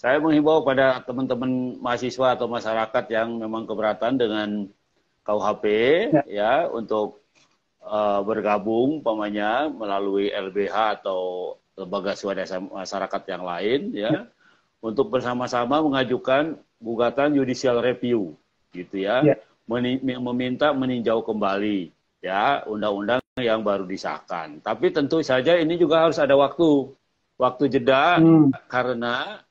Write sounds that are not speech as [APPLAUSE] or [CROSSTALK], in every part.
Saya menghimbau pada teman-teman mahasiswa atau masyarakat yang memang keberatan dengan KUHP ya, ya untuk uh, bergabung pamannya melalui LBH atau lembaga swadaya masyarakat yang lain ya, ya. untuk bersama-sama mengajukan gugatan judicial review gitu ya, ya. meminta meninjau kembali ya undang-undang yang baru disahkan. Tapi tentu saja ini juga harus ada waktu waktu jeda hmm. karena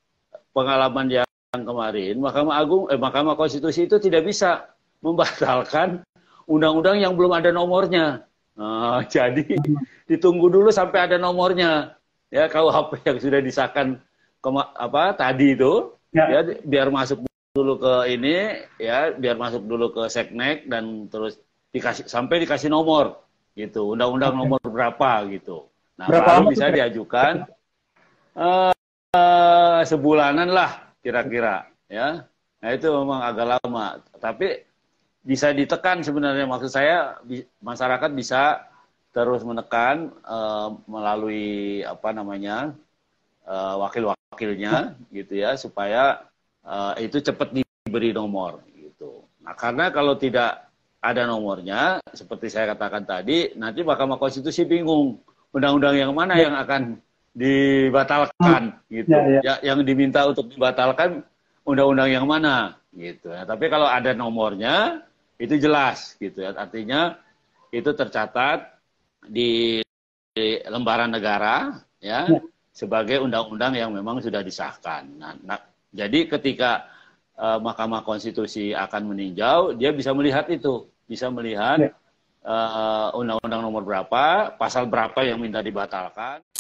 pengalaman yang kemarin, Mahkamah Agung, eh, Mahkamah Konstitusi itu tidak bisa membatalkan undang-undang yang belum ada nomornya. Nah, [LAUGHS] jadi ditunggu dulu sampai ada nomornya. Ya, kalau HP yang sudah disahkan kema- apa tadi itu, ya. ya biar masuk dulu ke ini, ya biar masuk dulu ke seknek dan terus dikasih sampai dikasih nomor gitu. Undang-undang nomor berapa gitu. Nah, berapa baru bisa diajukan. Uh, sebulanan lah kira-kira ya. Nah itu memang agak lama, tapi bisa ditekan sebenarnya maksud saya masyarakat bisa terus menekan uh, melalui apa namanya uh, wakil-wakilnya gitu ya supaya uh, itu cepat diberi nomor gitu. Nah karena kalau tidak ada nomornya seperti saya katakan tadi nanti Mahkamah Konstitusi bingung undang-undang yang mana yang akan dibatalkan hmm. gitu. Ya, ya. Ya, yang diminta untuk dibatalkan undang-undang yang mana gitu. Ya, tapi kalau ada nomornya itu jelas gitu ya. Artinya itu tercatat di, di lembaran negara ya, ya. sebagai undang-undang yang memang sudah disahkan. Nah, nah jadi ketika uh, Mahkamah Konstitusi akan meninjau, dia bisa melihat itu, bisa melihat ya. undang e, undang-undang nomor berapa, pasal berapa yang minta dibatalkan.